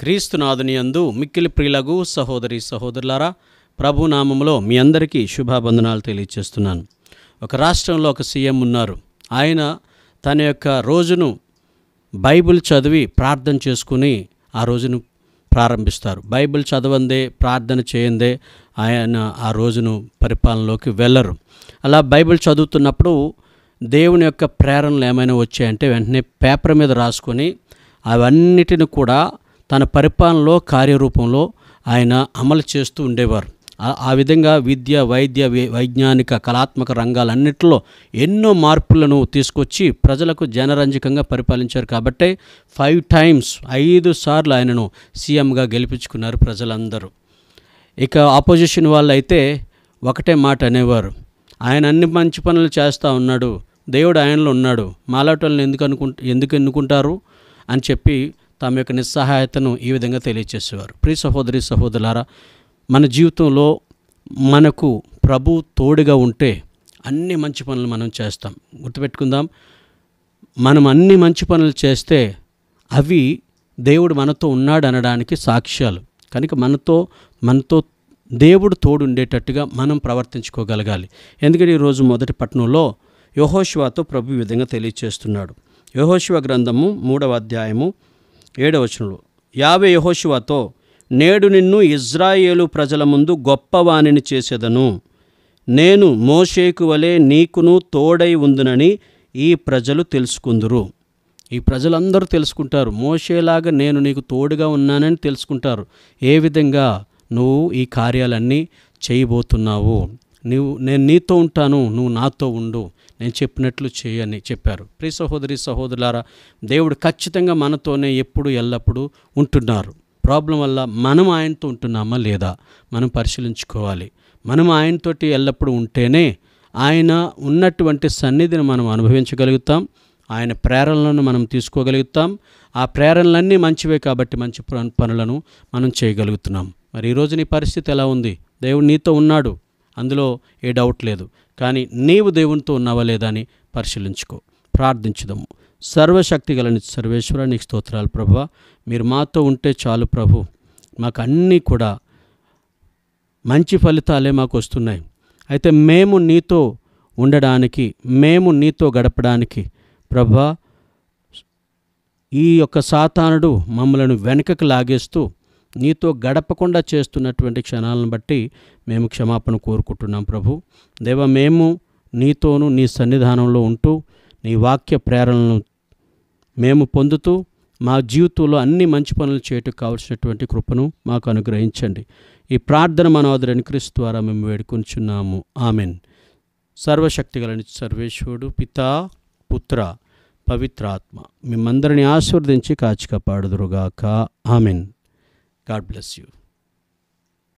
క్రీస్తునాథునియందు మిక్కిలి ప్రియులగు సహోదరి సహోదరులారా ప్రభునామంలో మీ అందరికీ శుభాబంధనాలు తెలియజేస్తున్నాను ఒక రాష్ట్రంలో ఒక సీఎం ఉన్నారు ఆయన తన యొక్క రోజును బైబిల్ చదివి ప్రార్థన చేసుకుని ఆ రోజును ప్రారంభిస్తారు బైబిల్ చదవందే ప్రార్థన చేయందే ఆయన ఆ రోజును పరిపాలనలోకి వెళ్ళరు అలా బైబిల్ చదువుతున్నప్పుడు దేవుని యొక్క ప్రేరణలు ఏమైనా వచ్చాయంటే వెంటనే పేపర్ మీద రాసుకొని అవన్నిటిని కూడా తన పరిపాలనలో కార్యరూపంలో ఆయన అమలు చేస్తూ ఉండేవారు ఆ విధంగా విద్య వైద్య వైజ్ఞానిక కళాత్మక రంగాలన్నింటిలో ఎన్నో మార్పులను తీసుకొచ్చి ప్రజలకు జనరంజకంగా పరిపాలించారు కాబట్టే ఫైవ్ టైమ్స్ ఐదు సార్లు ఆయనను సీఎంగా గెలిపించుకున్నారు ప్రజలందరూ ఇక ఆపోజిషన్ వాళ్ళు అయితే ఒకటే మాట అనేవారు ఆయన అన్ని మంచి పనులు చేస్తూ ఉన్నాడు దేవుడు ఆయనలో ఉన్నాడు మాలాటోళ్ళని ఎందుకు అనుకుంట ఎందుకు ఎన్నుకుంటారు అని చెప్పి తమ యొక్క నిస్సహాయతను ఈ విధంగా తెలియచేసేవారు ప్రియ సహోదరి సహోదరులారా మన జీవితంలో మనకు ప్రభు తోడుగా ఉంటే అన్ని మంచి పనులు మనం చేస్తాం గుర్తుపెట్టుకుందాం మనం అన్ని మంచి పనులు చేస్తే అవి దేవుడు మనతో ఉన్నాడు అనడానికి సాక్ష్యాలు కనుక మనతో మనతో దేవుడు తోడు ఉండేటట్టుగా మనం ప్రవర్తించుకోగలగాలి ఎందుకంటే ఈరోజు మొదటి పట్టణంలో యోహోశివాతో ప్రభు విధంగా తెలియచేస్తున్నాడు యోహోశివ గ్రంథము మూడవ అధ్యాయము ఏడవచనంలో యావే యహోశివాతో నేడు నిన్ను ఇజ్రాయేలు ప్రజల ముందు గొప్పవాణిని చేసేదను నేను మోషేకు వలె నీకును తోడై ఉందునని ఈ ప్రజలు తెలుసుకుందురు ఈ ప్రజలందరూ తెలుసుకుంటారు మోషేలాగా నేను నీకు తోడుగా ఉన్నానని తెలుసుకుంటారు ఏ విధంగా నువ్వు ఈ కార్యాలన్నీ చేయబోతున్నావు నీవు నేను నీతో ఉంటాను నువ్వు నాతో ఉండు నేను చెప్పినట్లు చేయని చెప్పారు ప్రియ సహోదరి సహోదరులారా దేవుడు ఖచ్చితంగా మనతోనే ఎప్పుడు ఎల్లప్పుడూ ఉంటున్నారు ప్రాబ్లం వల్ల మనం ఆయనతో ఉంటున్నామా లేదా మనం పరిశీలించుకోవాలి మనం ఆయనతోటి ఎల్లప్పుడూ ఉంటేనే ఆయన ఉన్నటువంటి సన్నిధిని మనం అనుభవించగలుగుతాం ఆయన ప్రేరణలను మనం తీసుకోగలుగుతాం ఆ ప్రేరణలన్నీ మంచివే కాబట్టి మంచి పనులను మనం చేయగలుగుతున్నాం మరి ఈరోజు నీ పరిస్థితి ఎలా ఉంది దేవుడు నీతో ఉన్నాడు అందులో ఏ డౌట్ లేదు కానీ నీవు దేవునితో ఉన్నావా లేదా అని పరిశీలించుకో ప్రార్థించుదాము సర్వశక్తి గలని సర్వేశ్వర నీకు స్తోత్రాలు ప్రభు మీరు మాతో ఉంటే చాలు ప్రభు మాకు అన్నీ కూడా మంచి ఫలితాలే మాకు వస్తున్నాయి అయితే మేము నీతో ఉండడానికి మేము నీతో గడపడానికి ప్రభా ఈ యొక్క సాతానుడు మమ్మలను వెనుకకు లాగేస్తూ నీతో గడపకుండా చేస్తున్నటువంటి క్షణాలను బట్టి మేము క్షమాపణ కోరుకుంటున్నాం ప్రభు దేవ మేము నీతోనూ నీ సన్నిధానంలో ఉంటూ నీ వాక్య ప్రేరణను మేము పొందుతూ మా జీవితంలో అన్ని మంచి పనులు చేయటం కావలసినటువంటి కృపను మాకు అనుగ్రహించండి ఈ ప్రార్థన మనోదరని క్రీస్తు ద్వారా మేము వేడుకొంచున్నాము ఆమెన్ సర్వశక్తిగలని సర్వేశ్వరుడు పితా పుత్ర పవిత్రాత్మ మిమ్మందరిని ఆశీర్వదించి కాచి కాపాడుదురుగాక ఆమెన్ God bless you.